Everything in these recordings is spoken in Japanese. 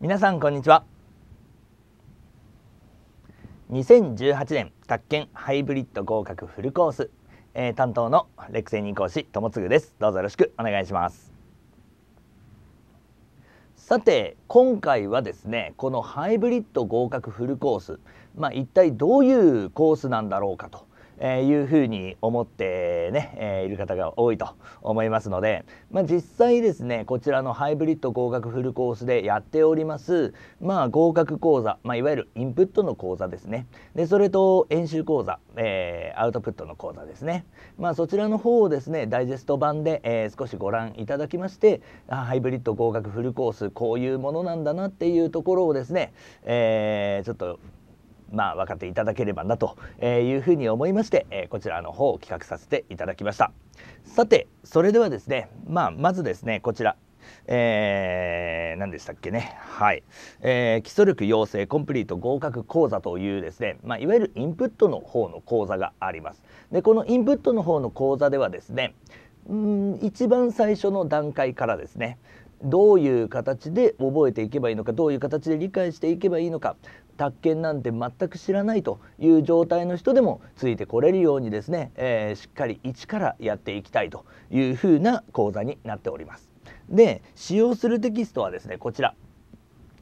皆さんこんにちは2018年宅建ハイブリッド合格フルコース、えー、担当のレクセニー講師ともつぐですどうぞよろしくお願いしますさて今回はですねこのハイブリッド合格フルコースまあ一体どういうコースなんだろうかとえいうふうに思ってね、えいる方が多いと思いますので、まあ、実際ですねこちらのハイブリッド合格フルコースでやっております、まあ、合格講座、まあ、いわゆるインプットの講座ですねでそれと演習講座、えー、アウトプットの講座ですね、まあ、そちらの方をですねダイジェスト版で、えー、少しご覧いただきましてあハイブリッド合格フルコースこういうものなんだなっていうところをですね、えー、ちょっとまあ分かっていただければなというふうに思いまして、えこちらの方を企画させていただきましたさてそれではですね、まあ、まずですねこちらえー、何でしたっけね、はいえー、基礎力養成コンプリート合格講座というですね、まあ、いわゆるインプットの方の講座があります。でこのインプットの方の講座ではですねうん一番最初の段階からですね、どういう形で覚えていけばいいのかどういう形で理解していけばいいのか宅建なんて全く知らないという状態の人でもついてこれるようにですね、えー、しっかり一からやっていきたいというふうな講座になっております。で使用するテキストはですねこちら。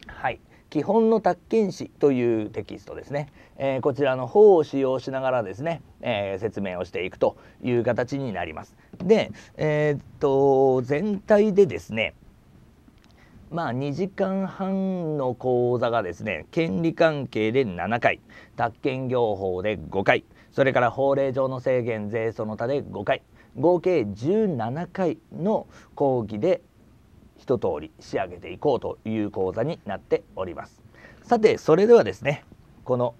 はい基本の宅建史というテキストですね、えー、こちらの方を使用しながらですね、えー、説明をしていくという形になります。で、えっと全体でですねまあ、2時間半の講座がですね権利関係で7回宅建業法で5回それから法令上の制限税その他で5回合計17回の講義で一通り仕上げていこうという講座になっておりますさてそれではですねこの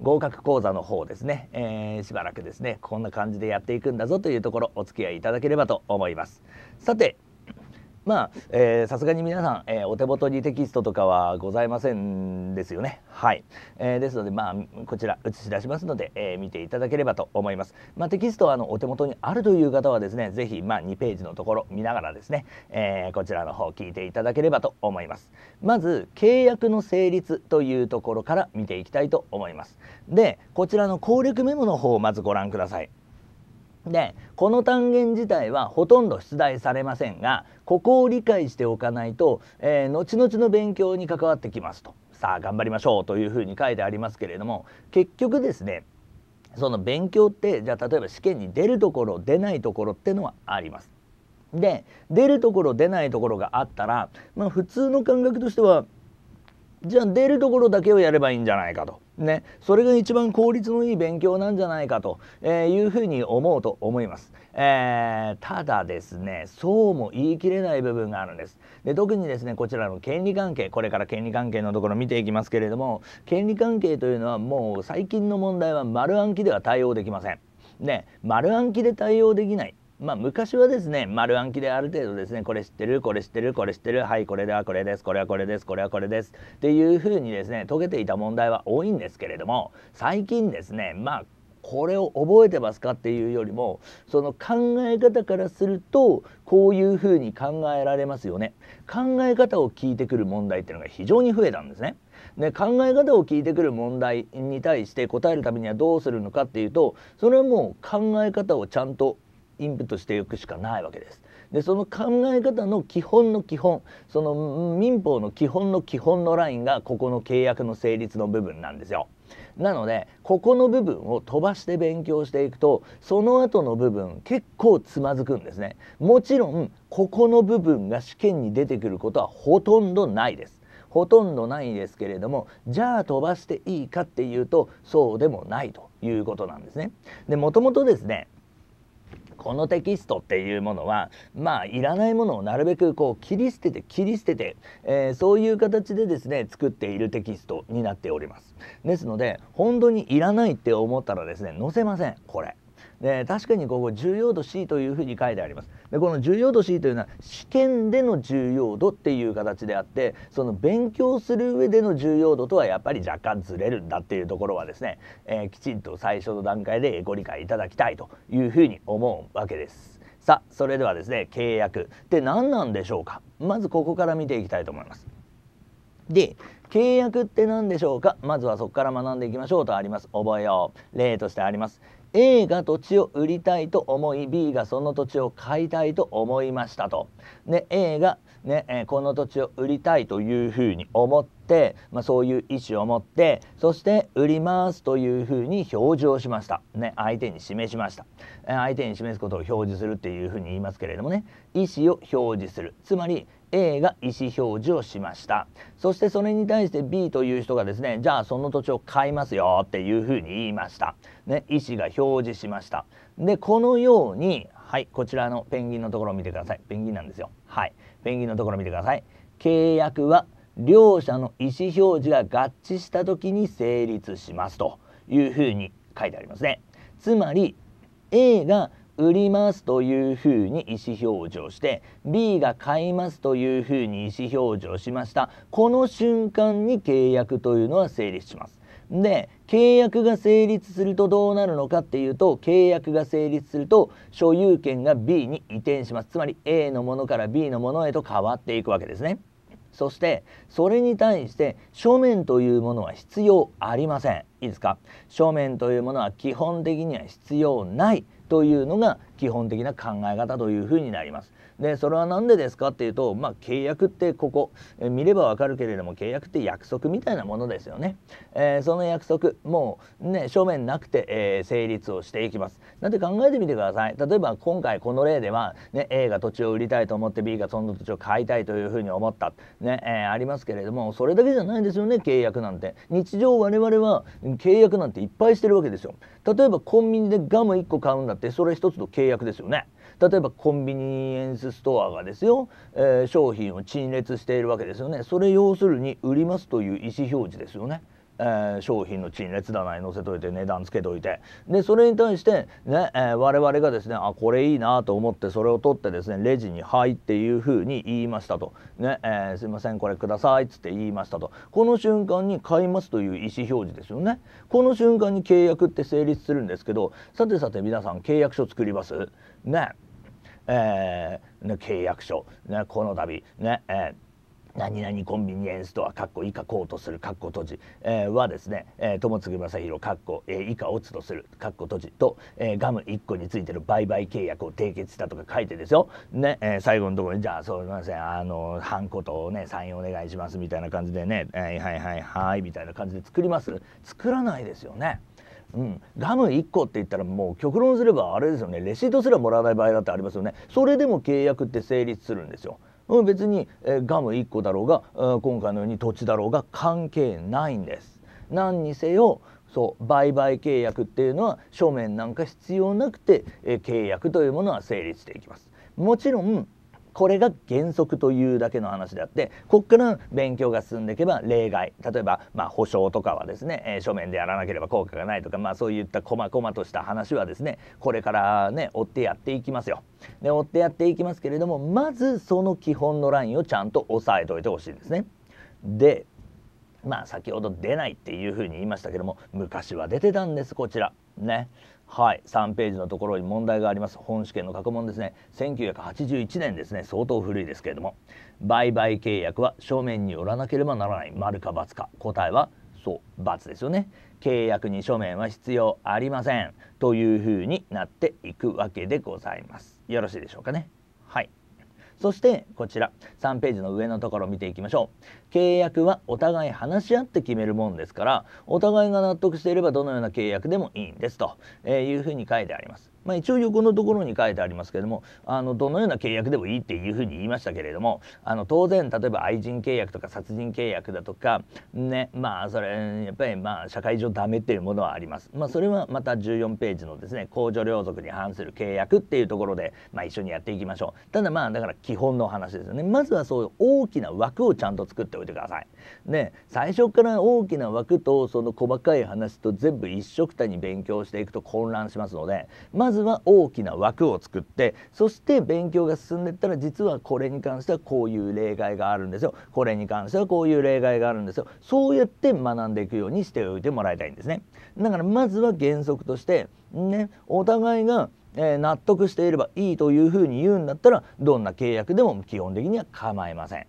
合格講座の方ですね、えー、しばらくですねこんな感じでやっていくんだぞというところお付き合いいただければと思いますさてまあさすがに皆さん、えー、お手元にテキストとかはございませんですよねはい、えー、ですのでまあこちら映し出しますので、えー、見ていただければと思いますまあ、テキストはあのお手元にあるという方はですね是非まあ、2ページのところ見ながらですね、えこちらの方聞いていただければと思いますまず契約の成立というところから見ていきたいと思いますでこちらの攻略メモの方をまずご覧くださいでこの単元自体はほとんど出題されませんがここを理解しておかないと、えー、後々の勉強に関わってきますとさあ頑張りましょうというふうに書いてありますけれども結局ですねその勉強ってじゃあ例えば試験に出るところ出ないところってのはあります。で出るところ出ないところがあったら、まあ、普通の感覚としてはじゃあ出るところだけをやればいいんじゃないかと。ね、それが一番効率のいい勉強なんじゃないかというふうに思うと思います。えー、ただですねそうも言い切れない部分があるんですで特にですねこちらの権利関係これから権利関係のところ見ていきますけれども権利関係というのはもう最近の問題は丸暗記では対応できません。ね、丸暗記で対応できないまあ、昔はですね丸暗記である程度ですねこれ知ってるこれ知ってるこれ知ってるはいこれではこれですこれはこれですこれはこれですっていうふうにですね解けていた問題は多いんですけれども最近ですねまあこれを覚えてますかっていうよりもその考え方からするとこういうふうに考えられますよね考え方を聞いてくる問題っていうのが非常に増えたんですね。で考え方を聞いてくる問題に対して答えるためにはどうするのかっていうとそれはもう考え方をちゃんとインプットしていくしかないわけです。でその考え方の基本の基本その民法の基本の基本のラインがここの契約の成立の部分なんですよ。なのでここの部分を飛ばして勉強していくとその後の部分結構つまずくんですね。もちろんここの部分が試験に出てくることはほとんどないです。ほとんどないですけれどもじゃあ飛ばしていいかっていうとそうでもないということなんですね。でもともとですねこのテキストっていうものはまあいらないものをなるべくこう切り捨てて切り捨てて、えー、そういう形でですね作っているテキストになっております。ですので本当にいらないって思ったらですね載せませんこれ。で確かにここ重要度 C というふうに書いてありますでこの重要度 C というのは試験での重要度っていう形であってその勉強する上での重要度とはやっぱり若干ずれるんだっていうところはですね、えー、きちんと最初の段階でご理解いただきたいというふうに思うわけですさあそれではですね契約って何なんでしょうかまずここから見ていきたいと思いますで契約って何でしょうかまずはそこから学んでいきましょうとあります覚えよう例としてあります A が土地を売りたいと思い B がその土地を買いたいと思いましたと。で A がね、えー、この土地を売りたいというふうに思って、まあ、そういう意思を持ってそして売りますというふうに表示をしました、ね、相手に示しました、えー、相手に示すことを表示するっていうふうに言いますけれどもね意思を表示するつまり A が意思表示をしましたそしてそれに対して B という人がですねじゃあその土地を買いますよっていうふうに言いました、ね、意思が表示しましたでこのようにはいこちらのペンギンのところを見てくださいペンギンなんですよはいペンギンのところ見てください契約は両者の意思表示が合致した時に成立しますというふうに書いてありますねつまり A が売りますというふうに意思表示をして B が買いますというふうに意思表示をしましたこの瞬間に契約というのは成立しますで契約が成立するとどうなるのかっていうと契約が成立すると所有権が B に移転しますつまり A のものから B のものへと変わっていくわけですねそしてそれに対して書面というものは必要ありませんいいですか書面というものは基本的には必要ないというのが基本的な考え方というふになります。でそれは何でですかっていうと、まあ、契約ってここえ見ればわかるけれども契約って約束みたいなものですよね。えー、その約束もうね書面なくて、えー、成立をしていきます。なんて考えてみてください。例えば今回この例では、ね、A が土地を売りたいと思って B がその土地を買いたいというふうに思った、ねえー、ありますけれどもそれだけじゃないですよね契約なんて。日常我々は契約なんていっぱいしてるわけですよ。例えばコンビニでガム1個買うんだってそれ1つの契約ですよね例えばコンビニエンスストアがですよ、えー、商品を陳列しているわけですよねそれ要するに売りますという意思表示ですよねえー、商品の陳列棚に載せといて値段つけといてでそれに対してね、えー、我々がですねあこれいいなと思ってそれを取ってですねレジに「はい」っていうふうに言いましたと「ねえー、すいませんこれください」っつって言いましたとこの瞬間に「買います」という意思表示ですよね。この瞬間に契約って成立するんですけどさてさて皆さん契約書作りますねえー、ね、契約書、ね、この度ね、えー何々コンビニエンスとトア、かっこ以下こうとする、かっこ閉じ、えー、はですね、えー、友次正宏、かっこ、えー、以下オツとする、かっこ閉じと、えー、ガム1個についてる売買契約を締結したとか書いてですよ、ね、えー、最後のところに、じゃあ、そすみません、あの、ハンコとね、サインお願いしますみたいな感じでね、はい、はいはいはいみたいな感じで作ります作らないですよね。うん、ガム1個って言ったらもう極論すればあれですよねレシートすらもらわない場合だってありますよねそれでも契約って成立するんですようん、別に、えガム1個だろうが、うん、今回のように土地だろうが関係ないんです。何にせよそう売買契約っていうのは書面なんか必要なくて、え契約というものは成立していきます。もちろんこれが原則というだけの話であってこっから勉強が進んでいけば例外例えばまあ保証とかはですね、え書面でやらなければ効果がないとかまあそういった細々とした話はですねこれからね追ってやっていきますよ。で追ってやっていきますけれどもまずその基本のラインをちゃんと押さえておいてほしいんですね。でまあ先ほど出ないっていうふうに言いましたけども昔は出てたんですこちらねはい3ページのところに問題があります本試験の過去問ですね1981年ですね相当古いですけれども売買契約は正面によらなければならない丸か×か答えはそう×ですよね契約に書面は必要ありませんというふうになっていくわけでございますよろしいでしょうかねはいそしてこちら3ページの上のところ見ていきましょう契約はお互い話し合って決めるもんですからお互いが納得していればどのような契約でもいいんですと、えいうふうに書いてありますまあ、一応横のところに書いてありますけれどもあのどのような契約でもいいっていうふうに言いましたけれどもあの当然例えば愛人契約とか殺人契約だとかねまあそれやっぱりまあ社会上ダメっていうものはあります。まあ、それはまた14ページのですね公助領族に反する契約っていうところで、まあ、一緒にやっていきましょう。ただまあだから基本の話ですよね。まずはそういう大きな枠をちゃんと作っておいてください。ね最初から大きな枠とその細かい話と全部一緒くたに勉強していくと混乱しますのでまずずは大きな枠を作ってそして勉強が進んでいったら実はこれに関してはこういう例外があるんですよこれに関してはこういう例外があるんですよそうやって学んでいくようにしておいてもらいたいんですね。だからまずは原則としてねお互いがえ納得していればいいというふうに言うんだったらどんな契約でも基本的には構いません。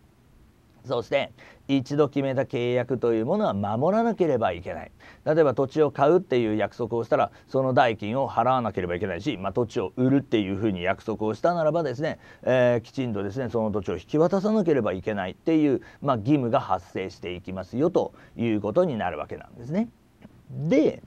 そして一度決めた契約というものは守らなければいけない例えば土地を買うっていう約束をしたらその代金を払わなければいけないし、まあ、土地を売るっていうふうに約束をしたならばですね、えー、きちんとですねその土地を引き渡さなければいけないっていう、まあ、義務が発生していきますよということになるわけなんですね。で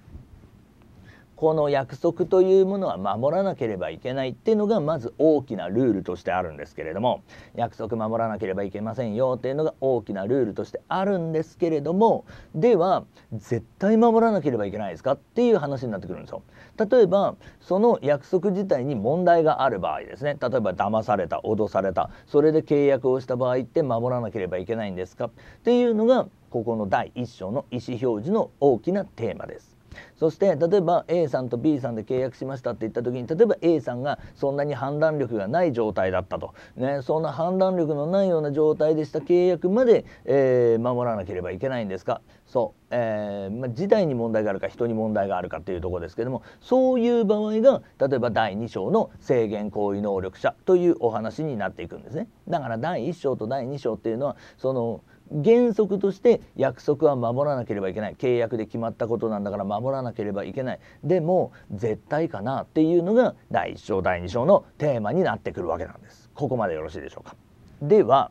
この約束というものは守らなければいけないっていうのがまず大きなルールとしてあるんですけれども約束守らなければいけませんよっていうのが大きなルールとしてあるんですけれどもでは絶対守らなければいけないですかっていう話になってくるんですよ。例えばその約束自体に問題がある場合ですね例えば騙された脅されたそれで契約をした場合って守らなければいけないんですかっていうのがここの第1章の意思表示の大きなテーマです。そして例えば A さんと B さんで契約しましたって言った時に例えば A さんがそんなに判断力がない状態だったと、ね、そんな判断力のないような状態でした契約まで、えー、守らなければいけないんですかそう、えーまあ、時代に問題があるか人に問題があるかというところですけどもそういう場合が例えば第2章の制限行為能力者というお話になっていくんですね。だから第1章と第2章っていうのはその原則として約束は守らなければいけない契約で決まったことなんだから守らなければいけないでも絶対かなっていうのが第1章第2章のテーマになってくるわけなんです。ここまでよろしいでしょうかでは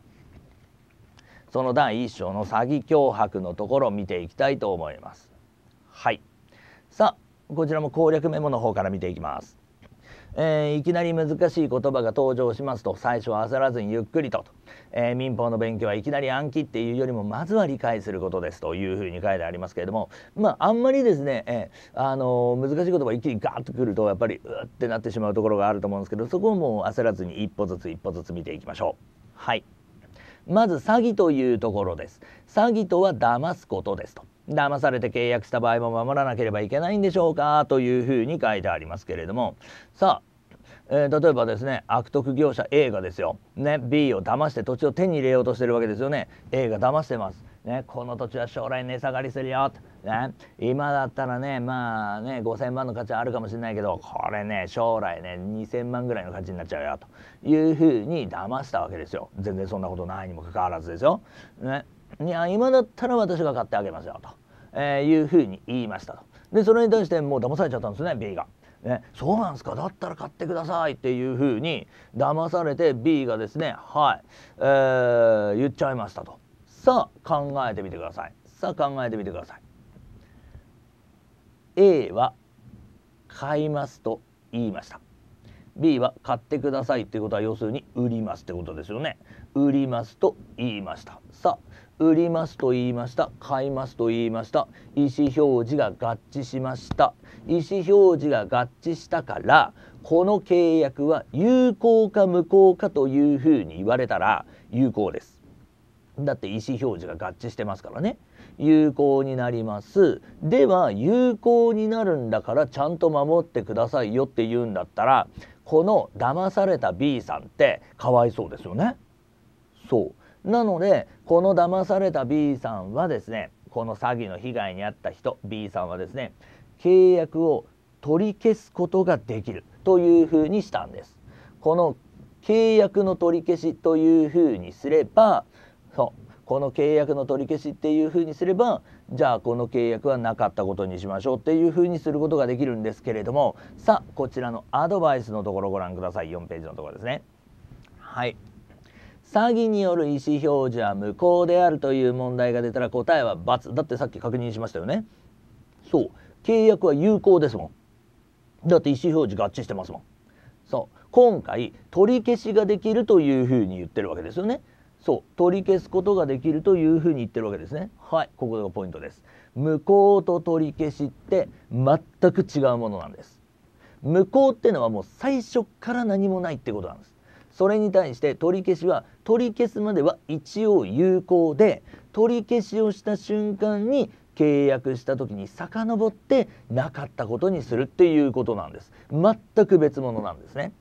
その第1章の詐欺脅迫のところを見ていきたいと思います。はい。さあ、こちらも攻略メモの方から見ていきます。えー、いきなり難しい言葉が登場しますと最初は焦らずにゆっくりとえー、民法の勉強はいきなり暗記っていうよりもまずは理解することですというふうに書いてありますけれどもまああんまりですね、えー、あのー、難しい言葉一気にガーッとくるとやっぱりうってなってしまうところがあると思うんですけどそこをもう焦らずに一歩ずつ一歩ずつ見ていきましょう。はいまず詐欺というところです詐欺とは騙すことですと騙されて契約した場合も守らなければいけないんでしょうかというふうに書いてありますけれどもさあ、えー、例えばですね悪徳業者 A がですよ、ね、B を騙して土地を手に入れようとしてるわけですよね A が騙してます、ね、この土地は将来値下がりするよね、今だったらねまあね5,000万の価値はあるかもしれないけどこれね将来ね2,000万ぐらいの価値になっちゃうよというふうに騙したわけですよ全然そんなことないにもかかわらずですよ。ね、いや今だったら私が買ってあげますよと、えー、いうふうに言いましたと。でそれに対してもう騙されちゃったんですね B が。ね、そうなんですかだったら買ってくださいっていうふうに騙されて B がですねはい、えー、言っちゃいましたと。さあ考えてみてください。さあ考えてみてください。A は買いますと言いました B は買ってくださいっていうことは要するに売りますってことですよね売りますと言いましたさあ売りますと言いました買いますと言いました意思表示が合致しました意思表示が合致したからこの契約は有効か無効かというふうに言われたら有効ですだって意思表示が合致してますからね有効になりますでは有効になるんだからちゃんと守ってくださいよって言うんだったらこの騙された B さんってかわいそうですよねそうなのでこの騙された B さんはですねこの詐欺の被害に遭った人 B さんはですね契約を取り消すことができるというふうにしたんですこの契約の取り消しというふうにすればそうこの契約の取り消しっていうふうにすればじゃあこの契約はなかったことにしましょうっていうふうにすることができるんですけれどもさあこちらのアドバイスのところご覧ください4ページのところですね。はい詐欺による意思表示は無効であるという問題が出たら答えは×だってさっき確認しましたよねそう契約は有効ですもんだって意思表示合致してますもんそう今回取り消しができるというふうに言ってるわけですよねそう取り消すことができるというふうに言ってるわけですねはいここがポイントです無効と取り消しって全く違うものなんです無効ってのはもう最初から何もないってことなんですそれに対して取り消しは取り消すまでは一応有効で取り消しをした瞬間に契約した時に遡ってなかったことにするっていうことなんです全く別物なんですね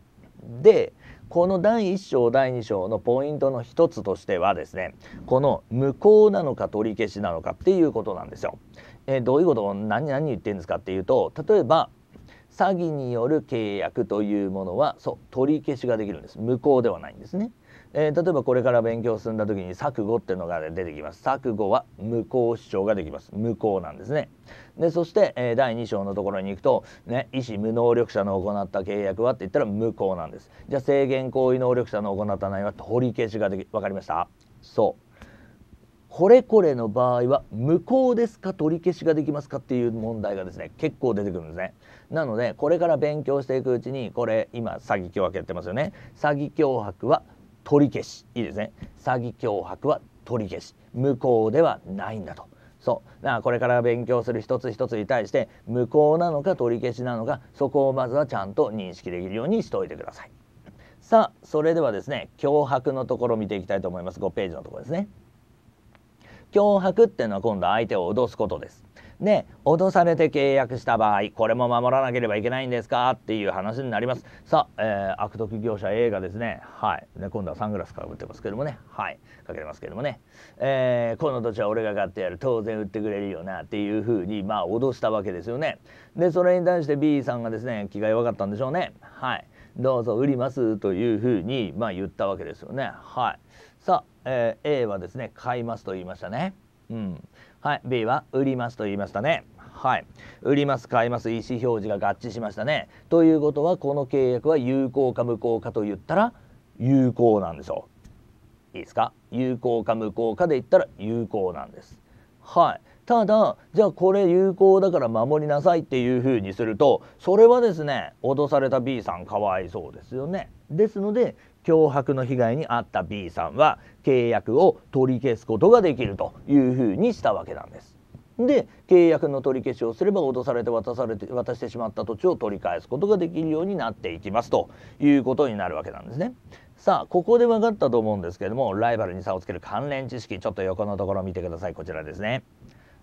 でこの第1章第2章のポイントの一つとしてはですねこの無効なのか取り消しなのかっていうことなんですよ。えどういうことを何何言ってんですかっていうと例えば詐欺による契約というものはそう取り消しができるんです無効ではないんですね。えー、例えばこれから勉強進んだ時に錯誤っていうのが出てきます錯誤は無効主張ができます無効なんですねでそして、えー、第2章のところに行くと、ね、医師無能力者の行った契約はって言ったら無効なんですじゃあ制限行為能力者の行った内容は取り消しができ分かりましたそうこれこれの場合は無効ですか取り消しができますかっていう問題がですね結構出てくるんですねなのでこれから勉強していくうちにこれ今詐欺脅迫やってますよね詐欺脅迫は取り消しいいですね詐欺脅迫は取り消し無効ではないんだとそうだからこれから勉強する一つ一つに対して無効なのか取り消しなのかそこをまずはちゃんと認識できるようにしておいてくださいさあそれではですね脅迫のところ見ていきたいと思います5ページのところですね脅迫っていうのは今度は相手を脅すことですね脅されて契約した場合これも守らなければいけないんですかっていう話になりますさあ、えー、悪徳業者 A がですねはいね今度はサングラスかぶってますけどもねはいかけてますけどもね、えー、この土地は俺が買ってやる当然売ってくれるよなっていうふうにまあ脅したわけですよねでそれに対して B さんがですね気が弱かったんでしょうねはいどうぞ売りますというふうにまあ言ったわけですよねはいさあ、えー、A はですね買いますと言いましたねうんはい、B は売りますと言いましたね。はい、売ります買います意思表示が合致しましたね。ということはこの契約は有効か無効かと言ったら有効なんでしょう。いいですか有効か無効かで言ったら有効なんです。はい、ただじゃあこれ有効だから守りなさいっていうふうにするとそれはですね脅された B さんかわいそうですよね。ですので脅迫の被害に遭った B さんは契約を取り消すことができるというふうにしたわけなんです。で契約の取り消しをすれば脅されて渡されて渡してしまった土地を取り返すことができるようになっていきますということになるわけなんですね。さあここで分かったと思うんですけどもライバルに差をつける関連知識ちょっと横のところ見てくださいこちらですね。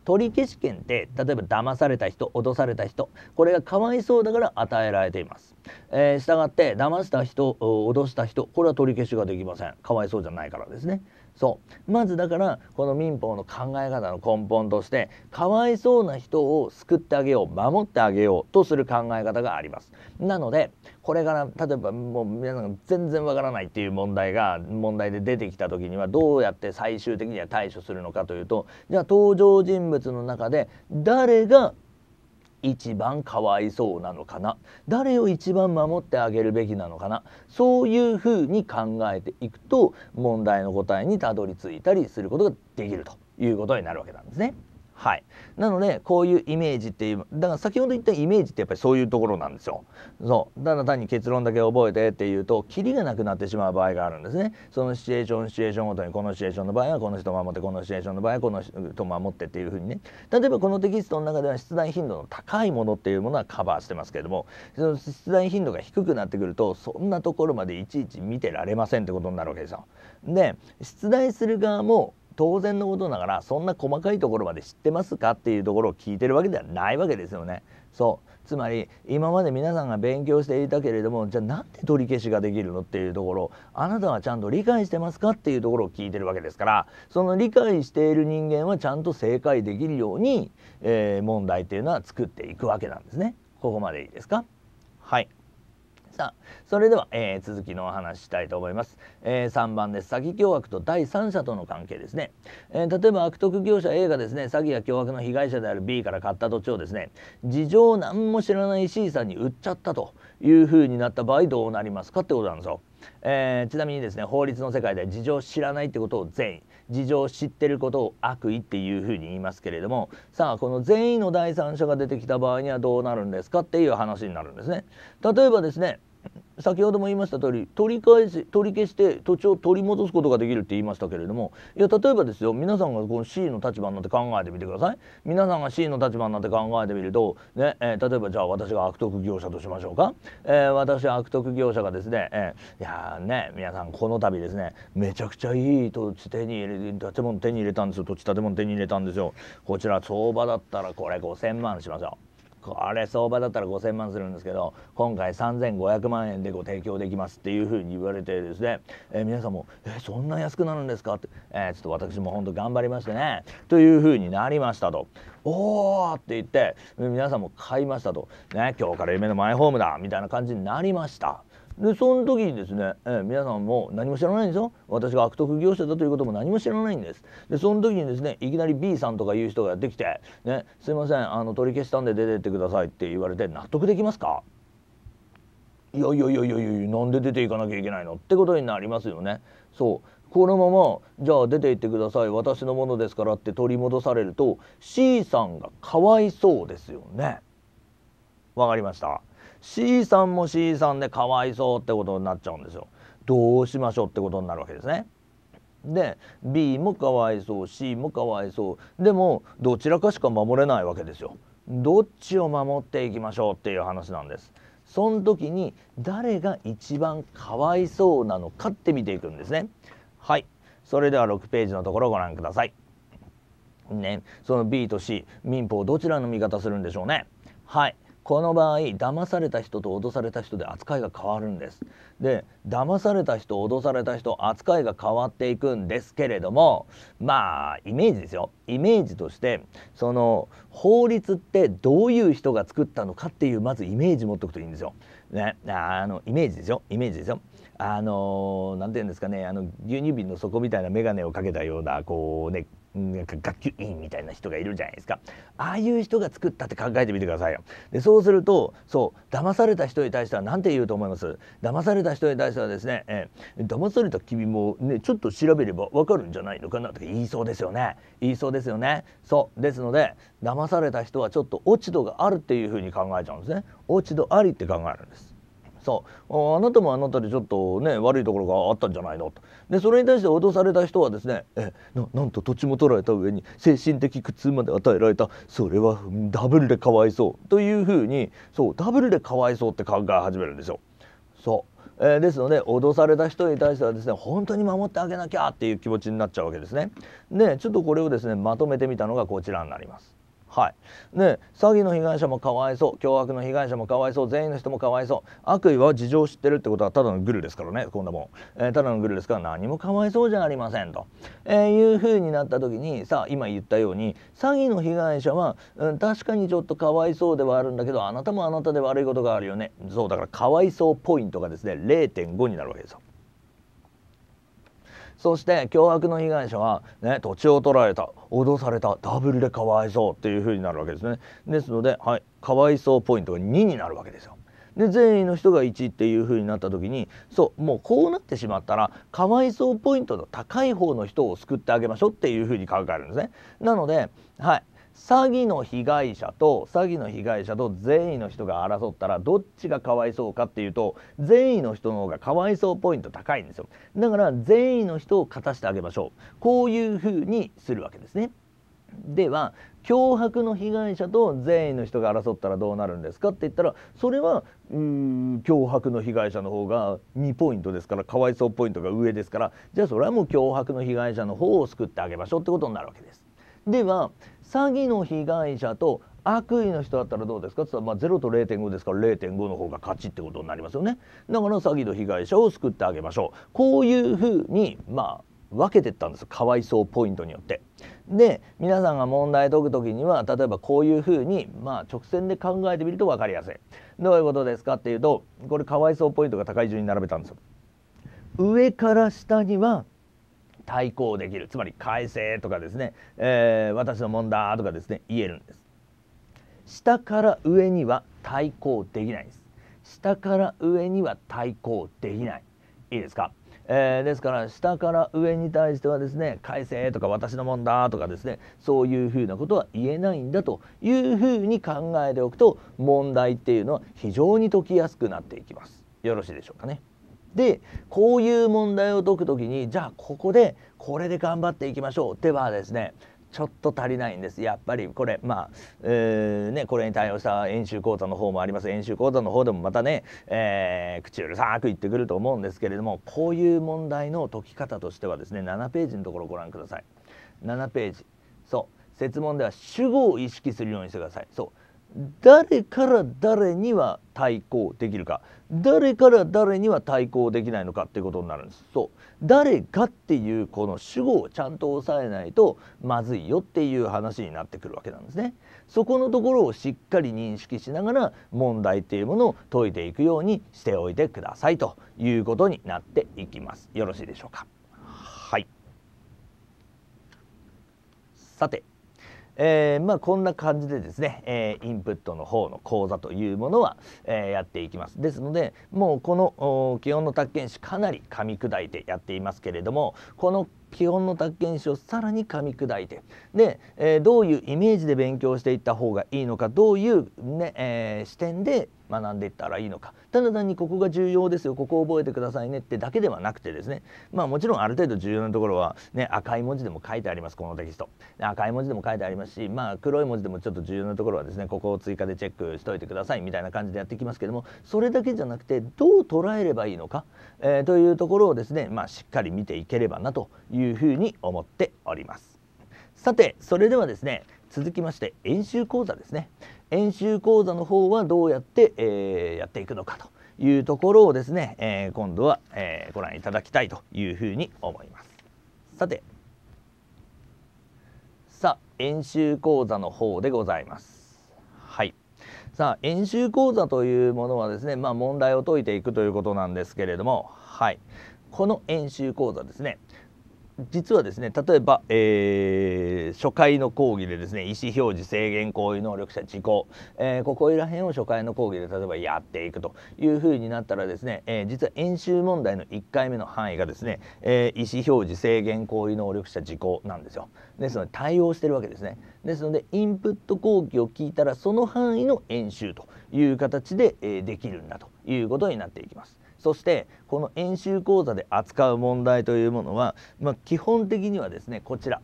取り消し権って例えば騙された人脅された人これがかわいそうだから与えられています。えー、したがって騙した人脅した人これは取り消しができませんかわいそうじゃないからですね。そうまずだからこの民法の考え方の根本としてかわいそうな人を救ってあげよう守ってあげようとする考え方があります。なのでこれから例えばもう皆さんが全然わからないっていう問題が問題で出てきた時にはどうやって最終的には対処するのかというとじゃあ登場人物の中で誰が一番かわいそうなのかな誰を一番守ってあげるべきなのかなそういうふうに考えていくと問題の答えにたどり着いたりすることができるということになるわけなんですね。はい、なのでこういうイメージっていうだから先ほど言ったイメージってやっぱりそういうところなんですよ。そうただ単に結論だけ覚えてっていうとキリがなくなってしまう場合があるんですね。そのシチュエーションシチュエーションごとにこのシチュエーションの場合はこの人守ってこのシチュエーションの場合はこの人守ってっていうふうにね例えばこのテキストの中では出題頻度の高いものっていうものはカバーしてますけれどもその出題頻度が低くなってくるとそんなところまでいちいち見てられませんってことになるわけですよ。で出題する側も当然のことながらそんな細かいところまで知ってますかっていうところを聞いてるわけではないわけですよね。そうつまり今まで皆さんが勉強していたけれどもじゃあなんで取り消しができるのっていうところあなたはちゃんと理解してますかっていうところを聞いてるわけですからその理解している人間はちゃんと正解できるように、えー、問題っていうのは作っていくわけなんですね。ここまでいいですかはいさあそれでは、えー、続きのお話したいと思います、えー、3番です詐欺凶悪と第三者との関係ですね、えー、例えば悪徳業者 A がですね詐欺や凶悪の被害者である B から買った土地をですね事情を何も知らない C さんに売っちゃったという風になった場合どうなりますかってことなんですよえー、ちなみにですね法律の世界では事情を知らないってことを善意事情を知ってることを悪意っていうふうに言いますけれどもさあこの善意の第三者が出てきた場合にはどうなるんですかっていう話になるんですね。例えばですね先ほども言いました通り取り返し取り消して土地を取り戻すことができるって言いましたけれどもいや例えばですよ皆さんがこの C の立場になって考えてみてください皆さんが C の立場になって考えてみると、ねえー、例えばじゃあ私が悪徳業者としましょうか、えー、私悪徳業者がですね、えー、いやね皆さんこの度ですねめちゃくちゃいい土地手に入れ建物手に入れたんですよ土地建物手に入れたんですよこちら相場だったらこれ5000万しますよこれ相場だったら5,000万するんですけど今回3,500万円でご提供できますっていうふうに言われてですね、えー、皆さんも「えー、そんな安くなるんですか?」って、えー、ちょっと私も本当頑張りましてねというふうになりましたと。おお!」って言って皆さんも買いましたと、ね、今日から夢のマイホームだみたいな感じになりました。でその時にですね、えー、皆さんも何も知らないんですよ私が悪徳業者だということも何も知らないんですでその時にですねいきなり B さんとかいう人がやってきて、ね「すいませんあの取り消したんで出てってください」って言われて納得できますかいやいやいやいやいやなんで出ていかなきゃいけないのってことになりますよね。そうこのままじゃあ出て行ってください私のものですからって取り戻されると C さんがかわいそうですよね。わかりました。C さんも C さんでかわいそうってことになっちゃうんですよ。どうしましょうってことになるわけですね。で B もかわいそう C もかわいそうでもどちらかしか守れないわけですよ。どっちを守っていきましょうっていう話なんです。その時に誰が一番かわいそうなのかって見ていくんですね。はいそれでは6ページのところをご覧ください。ね、その B と C 民法どちらの味方するんでしょうねはいこの場合騙された人と脅された人で扱いが変わるんですで騙された人脅された人扱いが変わっていくんですけれどもまあイメージですよイメージとしてその法律ってどういう人が作ったのかっていうまずイメージ持っておくといいんですよ。ね、あのイメージですよイメージですよ。あのー、て言うんですかねあの牛乳瓶の底みたいな眼鏡をかけたようなこうねなんか学級委員みたいな人がいるじゃないですかああいう人が作ったって考えてみてくださいよでそうするとそう騙された人に対しては何て言うと思います騙された人に対してはですね、えー、騙された君もねちょっと調べればわかるんじゃないのかなとか言いそうですよね言いそうですよねそうですので騙された人はちょっと落ち度があるっていうふうに考えちゃうんですね落ち度ありって考えるんですそうあなたもあなたでちょっとね悪いところがあったんじゃないのとでそれに対して脅された人はですねえなんと土地も取られた上に精神的苦痛まで与えられたそれはダブルでかわいそうというふうにそうダブルでかわいそうって考え始めるんですよ。そうえー、ですので脅された人に対してはですね本当に守ってあげなきゃっていう気持ちになっちゃうわけですね。でちょっとこれをですねまとめてみたのがこちらになります。はい、で詐欺の被害者もかわいそう凶悪の被害者もかわいそう全員の人もかわいそう悪意は事情を知ってるってことはただのグルですからねこんなもん、えー、ただのグルですから何もかわいそうじゃありませんと、えー、いうふうになった時にさあ今言ったように詐欺の被害者は、うん、確かにちょっとかわいそうではあるんだけどあなたもあなたで悪いことがあるよねそうだからかわいそうポイントがですね0.5になるわけですよ。そして凶悪の被害者は、ね、土地を取られた脅されたダブルでかわいそうっていうふうになるわけですねですので、はい、かわいそうポイントが2になるわけですよ。で善意の人が1っていうふうになった時にそうもうこうなってしまったらかわいそうポイントの高い方の人を救ってあげましょうっていうふうに考えるんですね。なので、はい詐欺の被害者と詐欺の被害者と善意の人が争ったらどっちがかわいそうかっていうと善意の人の方がかわいそうポイント高いんですよだから善意の人を勝たしてあげましょうこういうふうにするわけですねでは脅迫の被害者と善意の人が争ったらどうなるんですかって言ったらそれはうん脅迫の被害者の方が2ポイントですからかわいそうポイントが上ですからじゃあそれはもう脅迫の被害者の方を救ってあげましょうってことになるわけです。では詐欺の被害者と悪意の人だったらどうですかって言ったら、まあ、0と0.5ですから0.5の方が勝ちってことになりますよねだから詐欺の被害者を救ってあげましょうこういうふうにまあ分けてったんですかわいそうポイントによって。で皆さんが問題解く時には例えばこういうふうに、まあ、直線で考えてみると分かりやすい。どういうことですかっていうとこれかわいそうポイントが高い順に並べたんですよ。上から下には対抗できるつまり改正とかですね、えー、私のもんだとかですね言えるんです下から上には対抗できないです下から上には対抗できないいいですか、えー、ですから下から上に対してはですね改正とか私のもんだとかですねそういうふうなことは言えないんだというふうに考えておくと問題っていうのは非常に解きやすくなっていきますよろしいでしょうかねでこういう問題を解く時にじゃあここでこれで頑張っていきましょうってはですねちょっと足りないんですやっぱりこれまあ、えー、ねこれに対応した演習講座の方もあります演習講座の方でもまたね、えー、口うるさく言ってくると思うんですけれどもこういう問題の解き方としてはですね7ページのところご覧ください7ページそう設問では主語を意識するようにしてくださいそう誰から誰には対抗できるか誰から誰には対抗できないのかっていうことになるんですそう誰がっていうこの主語をちゃんと押さえないとまずいよっていう話になってくるわけなんですねそこのところをしっかり認識しながら問題っていうものを解いていくようにしておいてくださいということになっていきますよろしいでしょうかはいさてえー、まあ、こんな感じでですね、えー、インプットの方の講座というものは、えー、やっていきますですのでもうこの基本の宅建士かなり噛み砕いてやっていますけれどもこの基本の宅建史をさらに噛み砕いてで、えー、どういうイメージで勉強していった方がいいのかどういうね、えー、視点で学んでいったらいいのかただ単にここが重要ですよここを覚えてくださいねってだけではなくてですねまあもちろんある程度重要なところは、ね、赤い文字でも書いてありますこのテキスト赤い文字でも書いてありますしまあ黒い文字でもちょっと重要なところはですねここを追加でチェックしといてくださいみたいな感じでやってきますけどもそれだけじゃなくてどう捉えればいいのか、えー、というところをですね、まあ、しっかり見ていければなというふうに思っておりますさてそれではですね続きまして演習講座ですね演習講座の方はどうやって、えー、やっていくのかというところをですね、えー、今度は、えー、ご覧いただきたいというふうに思いますさてさあ演習講座の方でございますさあ演習講座というものはですね、まあ、問題を解いていくということなんですけれども、はい、この演習講座ですね実はですね例えば、えー、初回の講義でですね意思表示制限行為能力者事項、えー、ここいら辺を初回の講義で例えばやっていくというふうになったらですね、えー、実は演習問題の1回目の範囲がですね、え意思表示制限行為能力者事項なんですよ。ですので対応してるわけですね。ですのでインプット講義を聞いたらその範囲の演習という形で、えできるんだということになっていきます。そしてこの演習講座で扱う問題というものは、まあ、基本的にはですねこちら、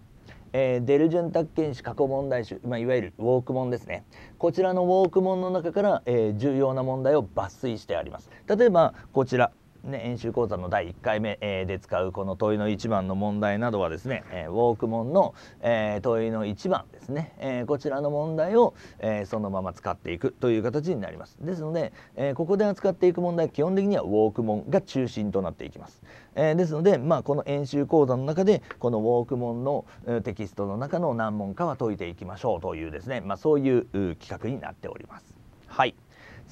えー、デルジュン宅建史過去問題集、まあ、いわゆるウォーク問ですねこちらのウォーク問の中から、えー、重要な問題を抜粋してあります例えばこちらね、演習講座の第1回目、えー、で使うこの問いの1番の問題などはですね、えー、ウォークモンの、えー、問いの1番ですね、えー、こちらの問題を、えー、そのまま使っていくという形になりますですので、えー、ここで扱っていく問題基本的にはウォークモンが中心となっていきます、えー、ですので、まあ、この演習講座の中でこのウォークモンのテキストの中の何問かは解いていきましょうというですね、まあ、そういう企画になっておりますはい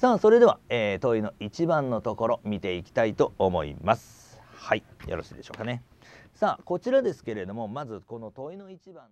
さあそれでは、えー、問いの1番のところ見ていきたいと思いますはいよろしいでしょうかねさあこちらですけれどもまずこの問いの1番